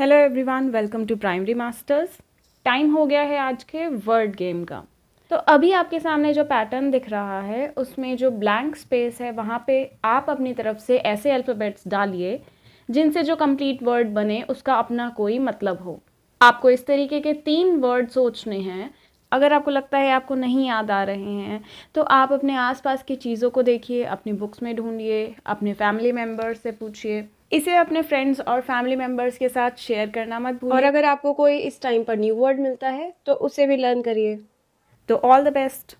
hello everyone welcome to primary masters time हो गया है आज के वर्ड गेम का तो अभी आपके सामने जो पैटर्न दिख रहा है उसमें जो ब्लैंक स्पेस है वहाँ पे आप अपनी तरफ से ऐसे अल्फ़ाबेट्स डालिए जिनसे जो कंप्लीट वर्ड बने उसका अपना कोई मतलब हो आपको इस तरीके के तीन वर्ड सोचने हैं अगर आपको लगता है आपको नहीं याद आ रहे हैं तो आप अपने आसपास की चीज़ों को देखिए अपनी बुक्स में ढूंढिए अपने फैमिली मेम्बर्स से पूछिए इसे अपने फ्रेंड्स और फैमिली मेम्बर्स के साथ शेयर करना मत भूलिए और अगर आपको कोई इस टाइम पर न्यू वर्ड मिलता है तो उसे भी लर्न करिए तो ऑल द बेस्ट